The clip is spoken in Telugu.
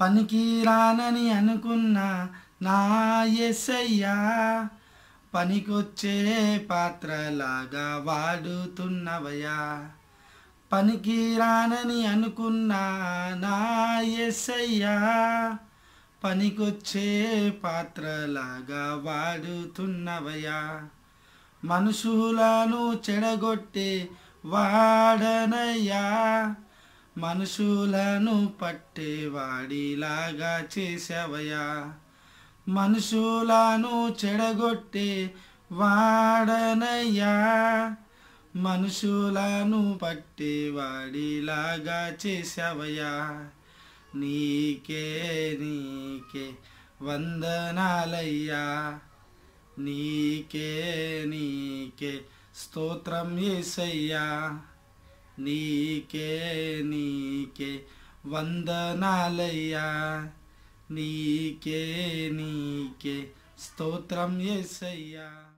పనికిరానని అనుకున్న నా ఎసయ్యా పనికొచ్చే పాత్రలాగా వాడుతున్నవయా పనికిరానని అనుకున్న నా ఎసయ్యా పనికొచ్చే పాత్రలాగా వాడుతున్నవయా మనుషులను చెడగొట్టే వాడనయ్యా మనుషులను పట్టేవాడిలాగా చేసావయా మనుషులను చెడగొట్టే వాడనయ్యా మనుషులను పట్టేవాడిలాగా చేసావయా నీకే నీకే వందనాలయ్యా నీకే నీకే స్తోత్రం ఏసయ్యా नीके नीके वंदनालया नीके नीके स्तोत्रम ये सैया